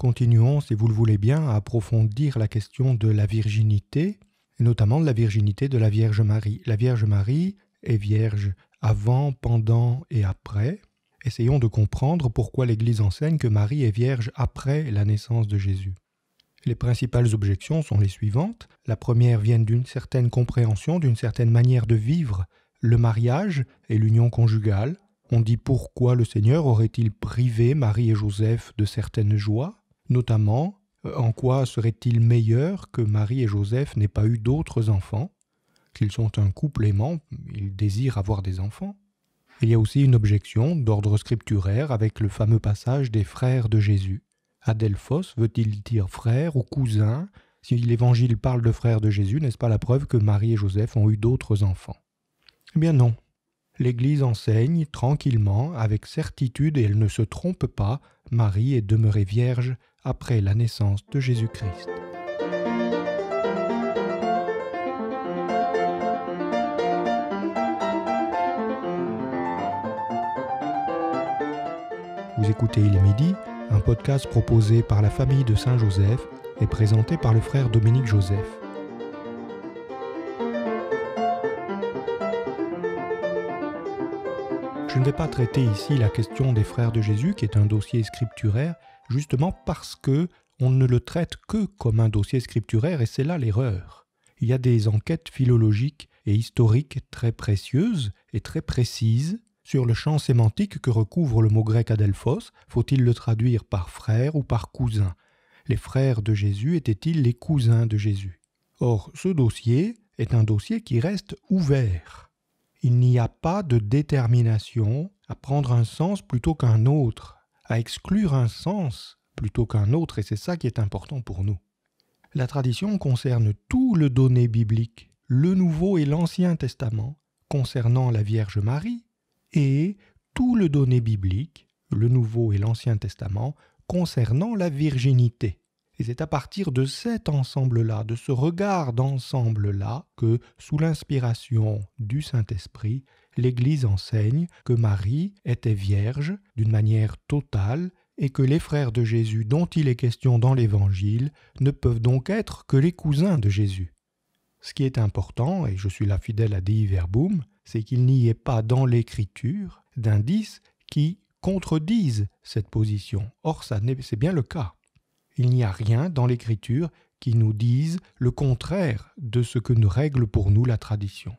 continuons, si vous le voulez bien, à approfondir la question de la virginité, et notamment de la virginité de la Vierge Marie. La Vierge Marie est vierge avant, pendant et après. Essayons de comprendre pourquoi l'Église enseigne que Marie est vierge après la naissance de Jésus. Les principales objections sont les suivantes. La première vient d'une certaine compréhension, d'une certaine manière de vivre le mariage et l'union conjugale. On dit pourquoi le Seigneur aurait-il privé Marie et Joseph de certaines joies Notamment, euh, en quoi serait-il meilleur que Marie et Joseph n'aient pas eu d'autres enfants Qu'ils sont un couple aimant, ils désirent avoir des enfants. Il y a aussi une objection d'ordre scripturaire avec le fameux passage des frères de Jésus. Adelphos veut-il dire frère ou cousin Si l'Évangile parle de frères de Jésus, n'est-ce pas la preuve que Marie et Joseph ont eu d'autres enfants Eh bien non, l'Église enseigne tranquillement, avec certitude, et elle ne se trompe pas, Marie est demeurée vierge après la naissance de Jésus-Christ. Vous écoutez Il est midi, un podcast proposé par la famille de Saint-Joseph et présenté par le frère Dominique Joseph. Je ne vais pas traiter ici la question des frères de Jésus, qui est un dossier scripturaire, justement parce que on ne le traite que comme un dossier scripturaire, et c'est là l'erreur. Il y a des enquêtes philologiques et historiques très précieuses et très précises sur le champ sémantique que recouvre le mot grec adelphos, faut-il le traduire par frère ou par cousin Les frères de Jésus étaient-ils les cousins de Jésus Or, ce dossier est un dossier qui reste ouvert. Il n'y a pas de détermination à prendre un sens plutôt qu'un autre, à exclure un sens plutôt qu'un autre, et c'est ça qui est important pour nous. La tradition concerne tout le donné biblique, le Nouveau et l'Ancien Testament, concernant la Vierge Marie, et tout le donné biblique, le Nouveau et l'Ancien Testament, concernant la virginité. Et c'est à partir de cet ensemble-là, de ce regard d'ensemble-là, que, sous l'inspiration du Saint-Esprit, l'Église enseigne que Marie était vierge d'une manière totale et que les frères de Jésus dont il est question dans l'Évangile ne peuvent donc être que les cousins de Jésus. Ce qui est important, et je suis la fidèle à Dei Verbum, c'est qu'il n'y ait pas dans l'Écriture d'indices qui contredisent cette position. Or, c'est bien le cas. Il n'y a rien dans l'Écriture qui nous dise le contraire de ce que nous règle pour nous la tradition.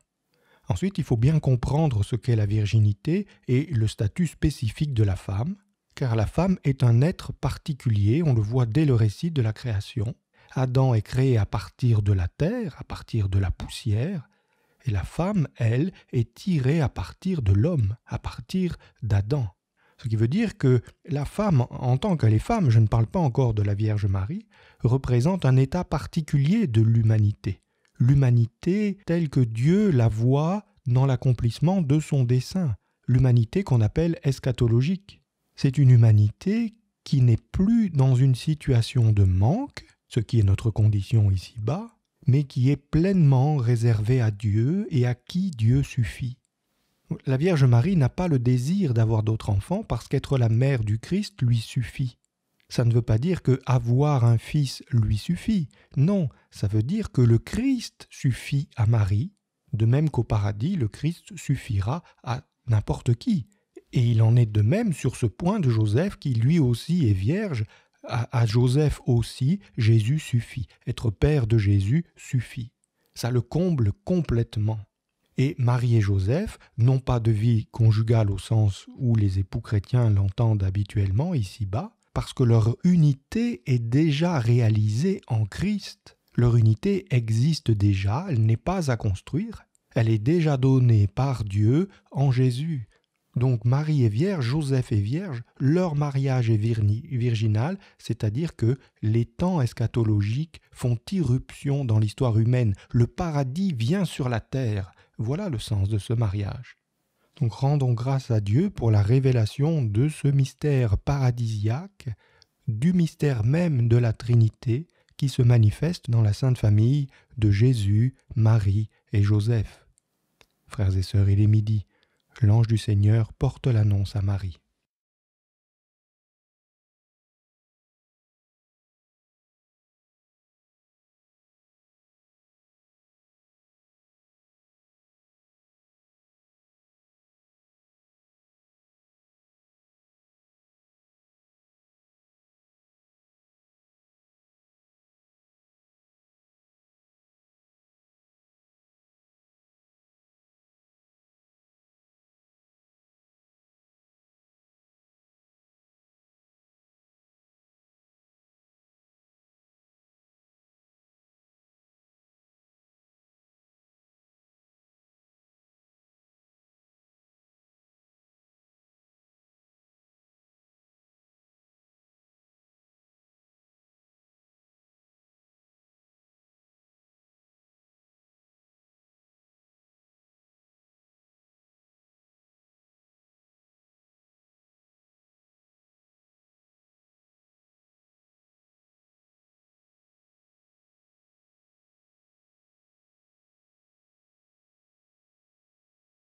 Ensuite, il faut bien comprendre ce qu'est la virginité et le statut spécifique de la femme, car la femme est un être particulier, on le voit dès le récit de la création. Adam est créé à partir de la terre, à partir de la poussière, et la femme, elle, est tirée à partir de l'homme, à partir d'Adam. Ce qui veut dire que la femme, en tant qu'elle est femme, je ne parle pas encore de la Vierge Marie, représente un état particulier de l'humanité. L'humanité telle que Dieu la voit dans l'accomplissement de son dessein. L'humanité qu'on appelle eschatologique. C'est une humanité qui n'est plus dans une situation de manque, ce qui est notre condition ici-bas, mais qui est pleinement réservée à Dieu et à qui Dieu suffit. La Vierge Marie n'a pas le désir d'avoir d'autres enfants parce qu'être la mère du Christ lui suffit. Ça ne veut pas dire que avoir un fils lui suffit. Non, ça veut dire que le Christ suffit à Marie, de même qu'au paradis, le Christ suffira à n'importe qui. Et il en est de même sur ce point de Joseph qui lui aussi est vierge. À, à Joseph aussi, Jésus suffit. Être père de Jésus suffit. Ça le comble complètement. Et Marie et Joseph n'ont pas de vie conjugale au sens où les époux chrétiens l'entendent habituellement ici-bas, parce que leur unité est déjà réalisée en Christ. Leur unité existe déjà, elle n'est pas à construire, elle est déjà donnée par Dieu en Jésus. Donc Marie est vierge, Joseph est vierge, leur mariage est virginal, c'est-à-dire que les temps eschatologiques font irruption dans l'histoire humaine, le paradis vient sur la terre, voilà le sens de ce mariage. Donc rendons grâce à Dieu pour la révélation de ce mystère paradisiaque, du mystère même de la Trinité qui se manifeste dans la Sainte Famille de Jésus, Marie et Joseph. Frères et sœurs, il est midi. L'ange du Seigneur porte l'annonce à Marie.